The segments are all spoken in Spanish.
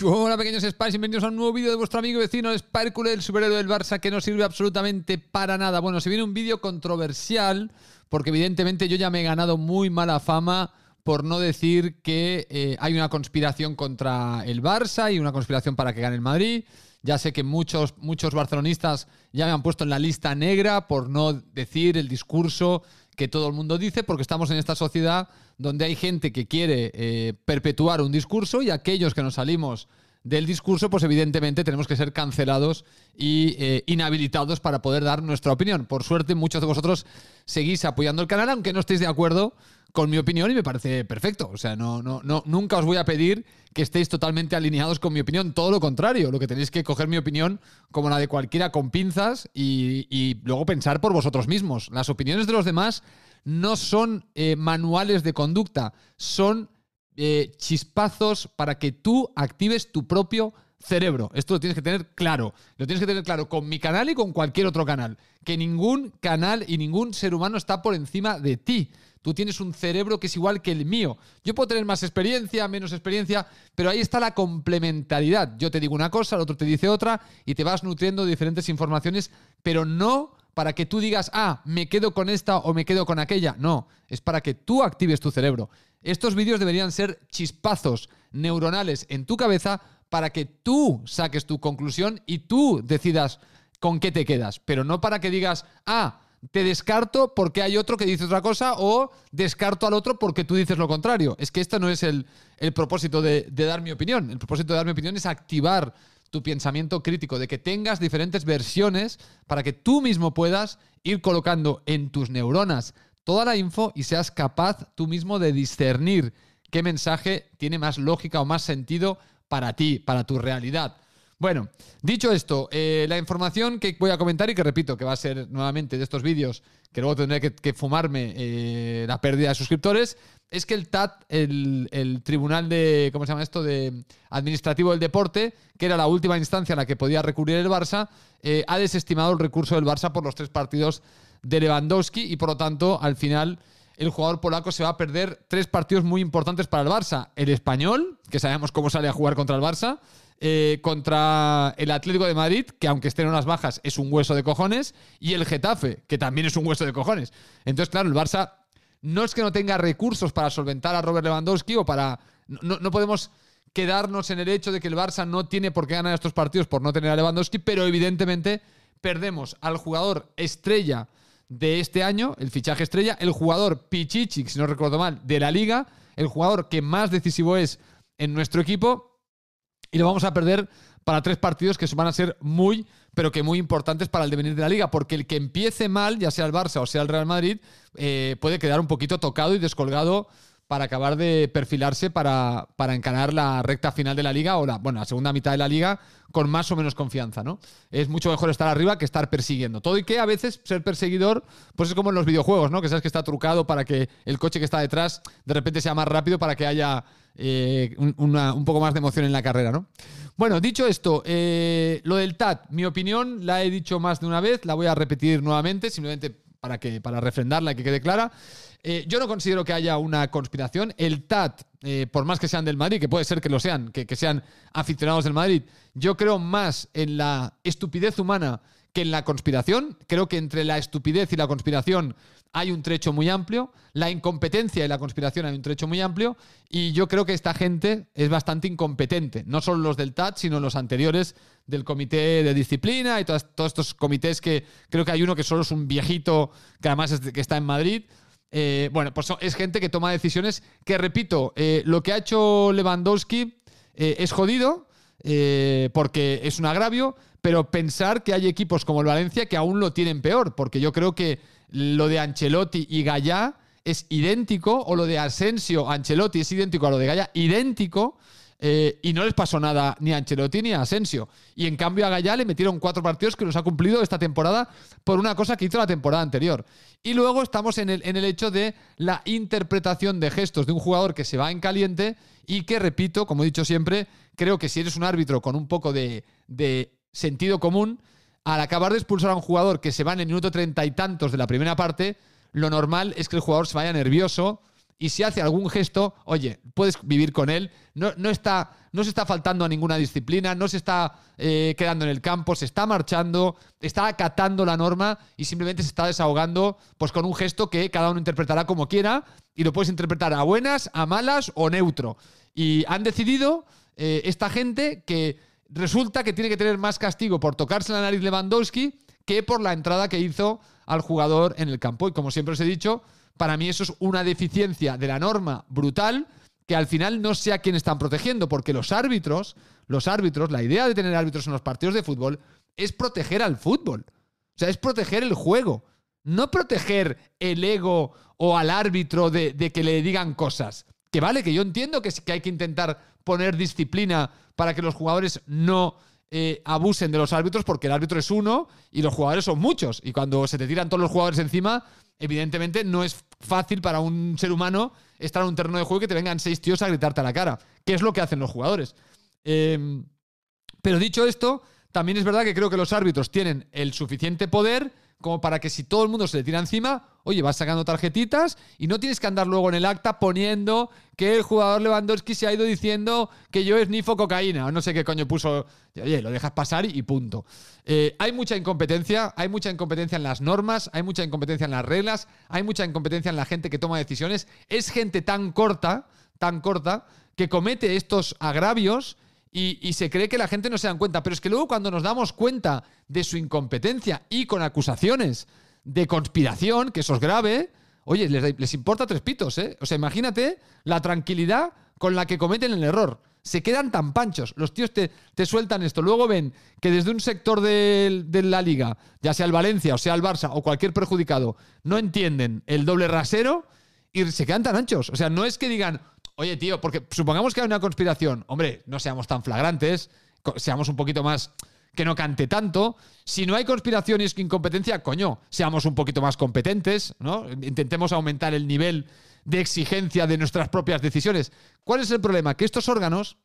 Pues, hola pequeños Spires, bienvenidos a un nuevo vídeo de vuestro amigo vecino Sparkle, el superhéroe del Barça que no sirve absolutamente para nada. Bueno, se viene un vídeo controversial porque evidentemente yo ya me he ganado muy mala fama por no decir que eh, hay una conspiración contra el Barça y una conspiración para que gane el Madrid. Ya sé que muchos, muchos barcelonistas ya me han puesto en la lista negra por no decir el discurso que todo el mundo dice, porque estamos en esta sociedad donde hay gente que quiere eh, perpetuar un discurso y aquellos que nos salimos del discurso, pues evidentemente tenemos que ser cancelados y eh, inhabilitados para poder dar nuestra opinión. Por suerte, muchos de vosotros seguís apoyando el canal, aunque no estéis de acuerdo con mi opinión y me parece perfecto. O sea, no, no, no, nunca os voy a pedir que estéis totalmente alineados con mi opinión. Todo lo contrario, lo que tenéis que coger mi opinión como la de cualquiera con pinzas y, luego pensar por vosotros mismos. Las opiniones de los demás no son eh, manuales de conducta, son eh, chispazos para que tú actives tu propio cerebro. Esto lo tienes que tener claro. Lo tienes que tener claro con mi canal y con cualquier otro canal. Que ningún canal y ningún ser humano está por encima de ti. Tú tienes un cerebro que es igual que el mío. Yo puedo tener más experiencia, menos experiencia, pero ahí está la complementaridad. Yo te digo una cosa, el otro te dice otra y te vas nutriendo de diferentes informaciones, pero no para que tú digas, ah, me quedo con esta o me quedo con aquella. No, es para que tú actives tu cerebro. Estos vídeos deberían ser chispazos neuronales en tu cabeza para que tú saques tu conclusión y tú decidas con qué te quedas, pero no para que digas, ah, te descarto porque hay otro que dice otra cosa o descarto al otro porque tú dices lo contrario. Es que este no es el, propósito de, dar mi opinión. El propósito de dar mi opinión es activar tu pensamiento crítico, de que tengas diferentes versiones para que tú mismo puedas ir colocando en tus neuronas toda la info y seas capaz tú mismo de discernir qué mensaje tiene más lógica o más sentido para ti, para tu realidad. Bueno, dicho esto, eh, la información que voy a comentar y que repito que va a ser nuevamente de estos vídeos, que luego tendré que, fumarme eh, la pérdida de suscriptores, es que el TAT, el, Tribunal de, ¿cómo se llama esto?, de Administrativo del Deporte, que era la última instancia a la que podía recurrir el Barça, eh, ha desestimado el recurso del Barça por los tres partidos de Lewandowski y por lo tanto al final el jugador polaco se va a perder tres partidos muy importantes para el Barça. El español, que sabemos cómo sale a jugar contra el Barça, eh, contra el Atlético de Madrid, que aunque esté en unas bajas es un hueso de cojones, y el Getafe, que también es un hueso de cojones. Entonces, claro, el Barça no es que no tenga recursos para solventar a Robert Lewandowski o para... No, no podemos quedarnos en el hecho de que el Barça no tiene por qué ganar estos partidos por no tener a Lewandowski, pero evidentemente perdemos al jugador estrella de este año, el fichaje estrella, el jugador Pichichi, si no recuerdo mal, de la liga, el jugador que más decisivo es en nuestro equipo, y lo vamos a perder para tres partidos que van a ser muy, pero que muy importantes para el devenir de la liga, porque el que empiece mal, ya sea el Barça o sea el Real Madrid, eh, puede quedar un poquito tocado y descolgado para acabar de perfilarse para, para, encarar la recta final de la liga o la, bueno, segunda mitad de la liga con más o menos confianza, ¿no? Es mucho mejor estar arriba que estar persiguiendo. Todo y que a veces ser perseguidor, pues es como en los videojuegos, ¿no? Que sabes que está trucado para que el coche que está detrás de repente sea más rápido para que haya eh, un poco más de emoción en la carrera, ¿no? Bueno, dicho esto, eh, lo del TAT, mi opinión la he dicho más de una vez, la voy a repetir nuevamente, simplemente para, que, para refrendarla y que quede clara. Eh, yo no considero que haya una conspiración. El TAT, eh, por más que sean del Madrid, que puede ser que lo sean, que, que sean aficionados del Madrid, yo creo más en la estupidez humana que en la conspiración. Creo que entre la estupidez y la conspiración hay un trecho muy amplio, la incompetencia y la conspiración hay un trecho muy amplio, y yo creo que esta gente es bastante incompetente, no solo los del TAT, sino los anteriores del comité de disciplina y todas, todos estos comités que creo que hay uno que solo es un viejito que además que está en Madrid. Eh, bueno, pues es gente que toma decisiones que, repito, eh, lo que ha hecho Lewandowski eh, es jodido porque es un agravio, pero pensar que hay equipos como el Valencia que aún lo tienen peor, porque yo creo que lo de Ancelotti y Gallá es idéntico, o lo de Asensio, Ancelotti es idéntico a lo de Gallá, idéntico, eh, y no les pasó nada ni a Ancelotti ni a Asensio. Y en cambio a Gallá le metieron cuatro partidos que nos ha cumplido esta temporada por una cosa que hizo la temporada anterior. Y luego estamos en el, hecho de la interpretación de gestos de un jugador que se va en caliente y que, repito, como he dicho siempre, creo que si eres un árbitro con un poco de, de sentido común, al acabar de expulsar a un jugador que se va en el minuto treinta y tantos de la primera parte, lo normal es que el jugador se vaya nervioso y si hace algún gesto, oye, puedes vivir con él. No, no, está, no se está faltando a ninguna disciplina, no se está eh, quedando en el campo, se está marchando, está acatando la norma y simplemente se está desahogando pues, con un gesto que cada uno interpretará como quiera y lo puedes interpretar a buenas, a malas o neutro. Y han decidido eh, esta gente que resulta que tiene que tener más castigo por tocarse la nariz Lewandowski que por la entrada que hizo al jugador en el campo. Y como siempre os he dicho, para mí eso es una deficiencia de la norma brutal que al final no sé a quién están protegiendo, porque los árbitros, los árbitros, la idea de tener árbitros en los partidos de fútbol es proteger al fútbol. O sea, es proteger el juego. No proteger el ego o al árbitro de, que le digan cosas. Que vale, que yo entiendo que, que hay que intentar poner disciplina para que los jugadores no eh, abusen de los árbitros, porque el árbitro es uno y los jugadores son muchos. Y cuando se te tiran todos los jugadores encima, evidentemente no es fácil para un ser humano estar en un terreno de juego y que te vengan seis tíos a gritarte a la cara, que es lo que hacen los jugadores. Em, pero dicho esto, también es verdad que creo que los árbitros tienen el suficiente poder como para que si todo el mundo se le tira encima, Oye, vas sacando tarjetitas y no tienes que andar luego en el acta poniendo que el jugador Lewandowski se ha ido diciendo que yo es esnifo cocaína o no sé qué coño puso. Oye, lo dejas pasar y punto. Eh, hay mucha incompetencia, hay mucha incompetencia en las normas, hay mucha incompetencia en las reglas, hay mucha incompetencia en la gente que toma decisiones. Es gente tan corta, tan corta, que comete estos agravios. Y, y, se cree que la gente no se da cuenta. Pero es que luego cuando nos damos cuenta de su incompetencia y con acusaciones de conspiración, que eso es grave. Oye, les, importa tres pitos, ¿eh? O sea, imagínate la tranquilidad con la que cometen el error. Se quedan tan panchos. Los tíos te, sueltan esto. Luego ven que desde un sector de, de, la liga, ya sea el Valencia o sea el Barça o cualquier perjudicado, no entienden el doble rasero y se quedan tan anchos. O sea, no es que digan, oye, tío, porque supongamos que hay una conspiración. Hombre, no seamos tan flagrantes, seamos un poquito más que no cante tanto. Si no hay conspiración y es incompetencia, coño, seamos un poquito más competentes, ¿no? Intentemos aumentar el nivel de exigencia de nuestras propias decisiones. ¿Cuál es el problema? Que estos órganos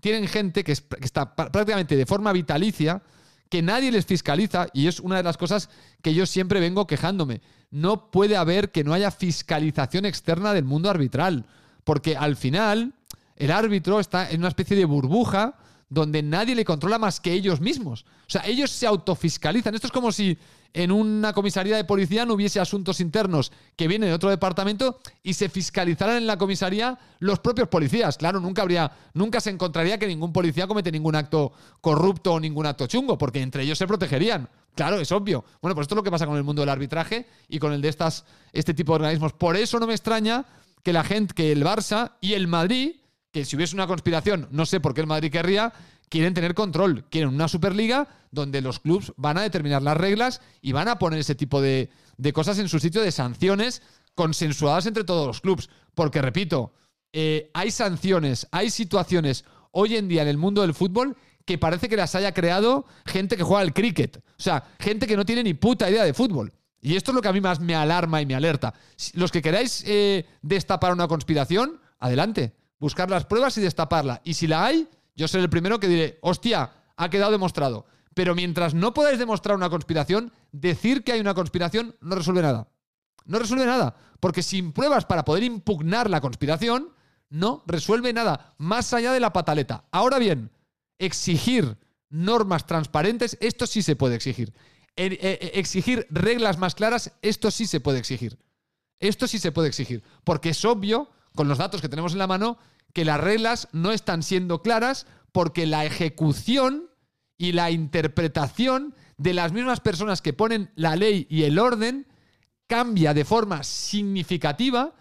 tienen gente que está prácticamente de forma vitalicia, que nadie les fiscaliza, y es una de las cosas que yo siempre vengo quejándome. No puede haber que no haya fiscalización externa del mundo arbitral, porque al final el árbitro está en una especie de burbuja donde nadie le controla más que ellos mismos. O sea, ellos se autofiscalizan. Esto es como si en una comisaría de policía no hubiese asuntos internos que vienen de otro departamento y se fiscalizaran en la comisaría los propios policías. Claro, nunca habría, nunca se encontraría que ningún policía comete ningún acto corrupto o ningún acto chungo, porque entre ellos se protegerían. Claro, es obvio. Bueno, pues esto es lo que pasa con el mundo del arbitraje y con el de estas, este tipo de organismos. Por eso no me extraña que la gente, que el Barça y el Madrid que si hubiese una conspiración, no sé por qué el Madrid querría, quieren tener control, quieren una Superliga donde los clubes van a determinar las reglas y van a poner ese tipo de, cosas en su sitio de sanciones consensuadas entre todos los clubes. Porque, repito, eh, hay sanciones, hay situaciones hoy en día en el mundo del fútbol que parece que las haya creado gente que juega al cricket. O sea, gente que no tiene ni puta idea de fútbol. Y esto es lo que a mí más me alarma y me alerta. Los que queráis eh, destapar una conspiración, adelante buscar las pruebas y destaparla. Y si la hay, yo seré el primero que diré, hostia, ha quedado demostrado. Pero mientras no podáis demostrar una conspiración, decir que hay una conspiración no resuelve nada. No resuelve nada, porque sin pruebas para poder impugnar la conspiración, no resuelve nada, más allá de la pataleta. Ahora bien, exigir normas transparentes, esto sí se puede exigir. E, e, e, exigir reglas más claras, esto sí se puede exigir. Esto sí se puede exigir, porque es obvio, con los datos que tenemos en la mano, que las reglas no están siendo claras porque la ejecución y la interpretación de las mismas personas que ponen la ley y el orden cambia de forma significativa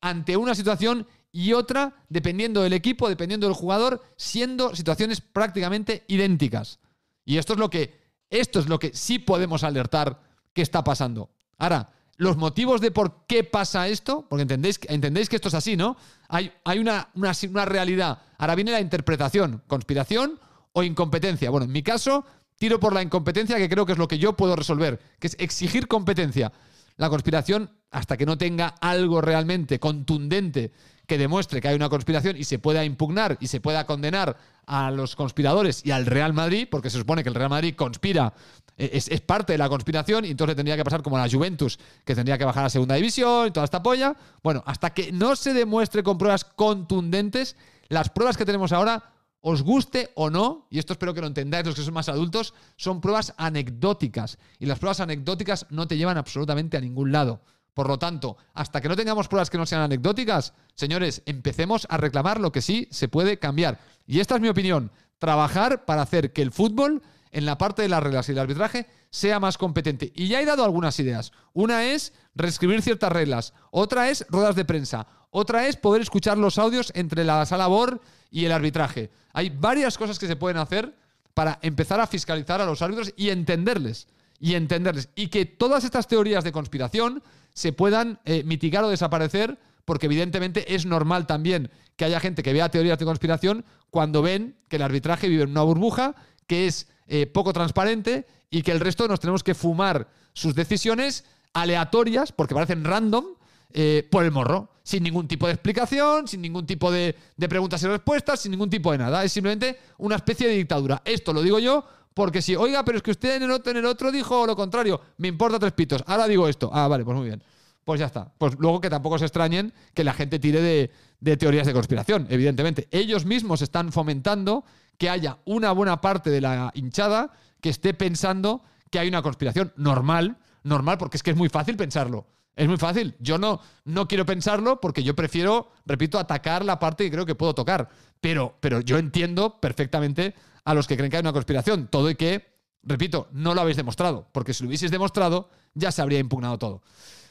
ante una situación y otra, dependiendo del equipo, dependiendo del jugador, siendo situaciones prácticamente idénticas. Y esto es lo que, esto es lo que sí podemos alertar que está pasando. Ahora, los motivos de por qué pasa esto, porque entendéis, entendéis que esto es así, ¿no? Hay, hay una, una, realidad. Ahora viene la interpretación, conspiración o incompetencia. Bueno, en mi caso, tiro por la incompetencia, que creo que es lo que yo puedo resolver, que es exigir competencia. La conspiración, hasta que no tenga algo realmente contundente que demuestre que hay una conspiración y se pueda impugnar y se pueda condenar a los conspiradores y al Real Madrid, porque se supone que el Real Madrid conspira es, parte de la conspiración y entonces tendría que pasar como la Juventus, que tendría que bajar a segunda división y toda esta polla. Bueno, hasta que no se demuestre con pruebas contundentes, las pruebas que tenemos ahora, os guste o no, y esto espero que lo entendáis los que son más adultos, son pruebas anecdóticas. Y las pruebas anecdóticas no te llevan absolutamente a ningún lado. Por lo tanto, hasta que no tengamos pruebas que no sean anecdóticas, señores, empecemos a reclamar lo que sí se puede cambiar. Y esta es mi opinión. Trabajar para hacer que el fútbol en la parte de las reglas y el arbitraje sea más competente. Y ya he dado algunas ideas. Una es reescribir ciertas reglas, otra es ruedas de prensa, otra es poder escuchar los audios entre la sala BOR y el arbitraje. Hay varias cosas que se pueden hacer para empezar a fiscalizar a los árbitros y entenderles. Y entenderles. Y que todas estas teorías de conspiración se puedan eh, mitigar o desaparecer porque evidentemente es normal también que haya gente que vea teorías de conspiración cuando ven que el arbitraje vive en una burbuja que es eh, poco transparente y que el resto nos tenemos que fumar sus decisiones aleatorias, porque parecen random, eh, por el morro, sin ningún tipo de explicación, sin ningún tipo de, preguntas y respuestas, sin ningún tipo de nada. Es simplemente una especie de dictadura. Esto lo digo yo porque si, oiga, pero es que usted en el, otro, en otro dijo lo contrario, me importa tres pitos, ahora digo esto. Ah, vale, pues muy bien. Pues ya está. Pues luego que tampoco se extrañen que la gente tire de, de teorías de conspiración, evidentemente. Ellos mismos están fomentando que haya una buena parte de la hinchada que esté pensando que hay una conspiración normal, normal, porque es que es muy fácil pensarlo. Es muy fácil. Yo no, no quiero pensarlo porque yo prefiero, repito, atacar la parte que creo que puedo tocar. Pero, pero yo entiendo perfectamente a los que creen que hay una conspiración. Todo y que, repito, no lo habéis demostrado. Porque si lo hubieses demostrado, ya se habría impugnado todo.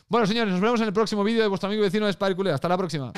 Bueno, señores, nos vemos en el próximo vídeo de vuestro amigo vecino de Sparkle. Hasta la próxima.